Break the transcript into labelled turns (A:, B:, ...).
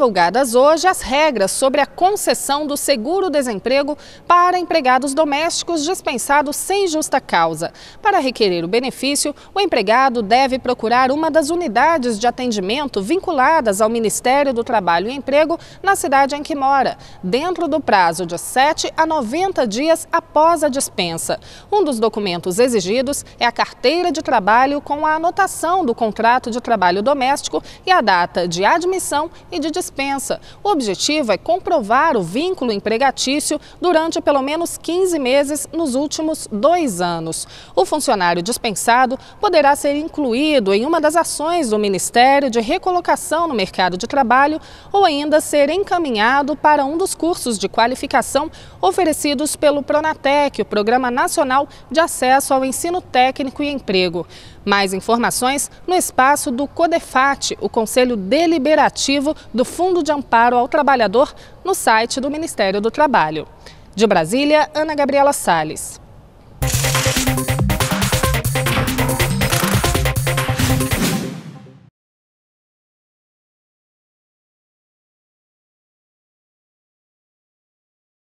A: divulgadas hoje as regras sobre a concessão do seguro-desemprego para empregados domésticos dispensados sem justa causa. Para requerer o benefício, o empregado deve procurar uma das unidades de atendimento vinculadas ao Ministério do Trabalho e Emprego na cidade em que mora, dentro do prazo de 7 a 90 dias após a dispensa. Um dos documentos exigidos é a carteira de trabalho com a anotação do contrato de trabalho doméstico e a data de admissão e de dispensa dispensa. O objetivo é comprovar o vínculo empregatício durante pelo menos 15 meses nos últimos dois anos. O funcionário dispensado poderá ser incluído em uma das ações do Ministério de Recolocação no Mercado de Trabalho ou ainda ser encaminhado para um dos cursos de qualificação oferecidos pelo Pronatec, o Programa Nacional de Acesso ao Ensino Técnico e Emprego. Mais informações no espaço do CODEFAT, o Conselho Deliberativo do Fundo de Amparo ao Trabalhador no site do Ministério do Trabalho. De Brasília, Ana Gabriela Sales.